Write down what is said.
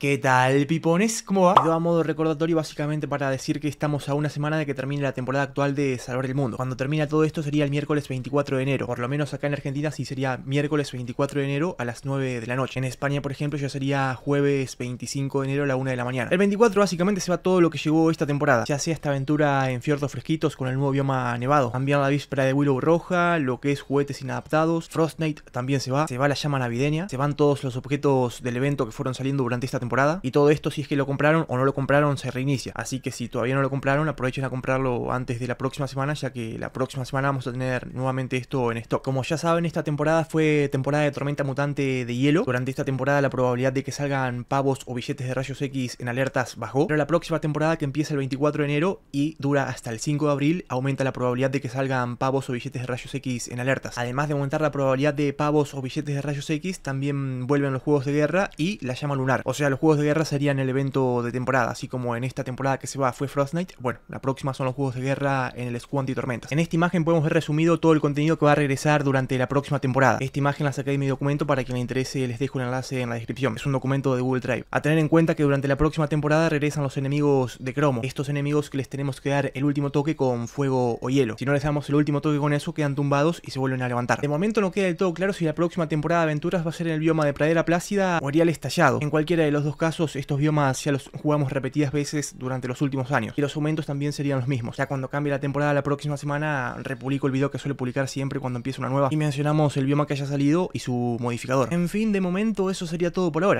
¿Qué tal, pipones? ¿Cómo va? doy a modo recordatorio básicamente para decir que estamos a una semana de que termine la temporada actual de Salvar el Mundo. Cuando termina todo esto sería el miércoles 24 de enero. Por lo menos acá en Argentina sí sería miércoles 24 de enero a las 9 de la noche. En España, por ejemplo, ya sería jueves 25 de enero a la 1 de la mañana. El 24 básicamente se va todo lo que llegó esta temporada. Ya sea esta aventura en fiordos fresquitos con el nuevo bioma nevado. Cambiar la víspera de Willow Roja, lo que es juguetes inadaptados. Frostnight también se va. Se va la llama navideña. Se van todos los objetos del evento que fueron saliendo durante esta temporada y todo esto, si es que lo compraron o no lo compraron, se reinicia. Así que si todavía no lo compraron, aprovechen a comprarlo antes de la próxima semana, ya que la próxima semana vamos a tener nuevamente esto en stock. Como ya saben, esta temporada fue temporada de tormenta mutante de hielo. Durante esta temporada la probabilidad de que salgan pavos o billetes de rayos X en alertas bajó. Pero la próxima temporada que empieza el 24 de enero y dura hasta el 5 de abril, aumenta la probabilidad de que salgan pavos o billetes de rayos X en alertas. Además de aumentar la probabilidad de pavos o billetes de rayos X, también vuelven los juegos de guerra y la llama lunar. O sea, los Juegos de Guerra serían el evento de temporada, así como en esta temporada que se va fue Frost Night, bueno, la próxima son los Juegos de Guerra en el y Tormentas. En esta imagen podemos ver resumido todo el contenido que va a regresar durante la próxima temporada. Esta imagen la saqué de mi documento para que le interese les dejo un enlace en la descripción, es un documento de Google Drive. A tener en cuenta que durante la próxima temporada regresan los enemigos de cromo, estos enemigos que les tenemos que dar el último toque con fuego o hielo. Si no les damos el último toque con eso quedan tumbados y se vuelven a levantar. De momento no queda del todo claro si la próxima temporada de aventuras va a ser en el bioma de Pradera Plácida o Arial Estallado, en cualquiera de los dos casos, estos biomas ya los jugamos repetidas veces durante los últimos años. Y los aumentos también serían los mismos. Ya cuando cambie la temporada la próxima semana, republico el video que suele publicar siempre cuando empieza una nueva. Y mencionamos el bioma que haya salido y su modificador. En fin, de momento eso sería todo por ahora.